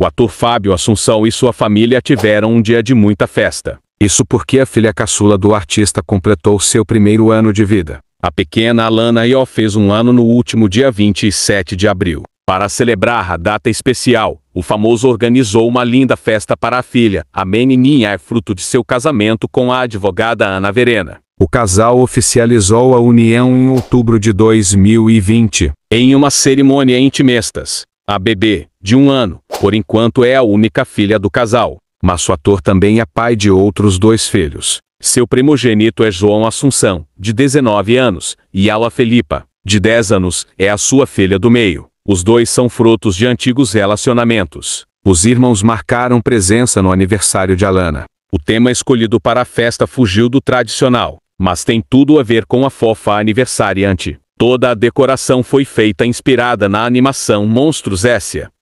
O ator Fábio Assunção e sua família tiveram um dia de muita festa. Isso porque a filha caçula do artista completou seu primeiro ano de vida. A pequena Alana Ió fez um ano no último dia 27 de abril. Para celebrar a data especial, o famoso organizou uma linda festa para a filha. A menininha é fruto de seu casamento com a advogada Ana Verena. O casal oficializou a união em outubro de 2020. Em uma cerimônia em Timestas, a bebê, de um ano, por enquanto é a única filha do casal, mas o ator também é pai de outros dois filhos. Seu primogênito é João Assunção, de 19 anos, e Ala Felipa, de 10 anos, é a sua filha do meio. Os dois são frutos de antigos relacionamentos. Os irmãos marcaram presença no aniversário de Alana. O tema escolhido para a festa fugiu do tradicional, mas tem tudo a ver com a fofa aniversariante. Toda a decoração foi feita inspirada na animação Monstros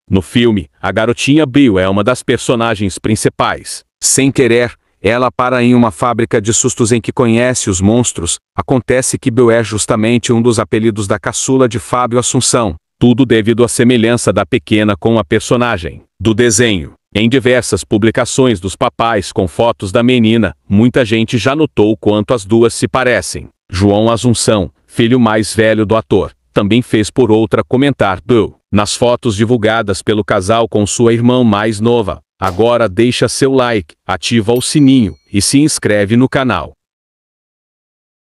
no filme, a garotinha Bill é uma das personagens principais. Sem querer, ela para em uma fábrica de sustos em que conhece os monstros. Acontece que Bill é justamente um dos apelidos da caçula de Fábio Assunção, tudo devido à semelhança da pequena com a personagem do desenho. Em diversas publicações dos papais com fotos da menina, muita gente já notou quanto as duas se parecem. João Assunção, filho mais velho do ator, também fez por outra comentar Bill nas fotos divulgadas pelo casal com sua irmã mais nova. Agora deixa seu like, ativa o sininho e se inscreve no canal.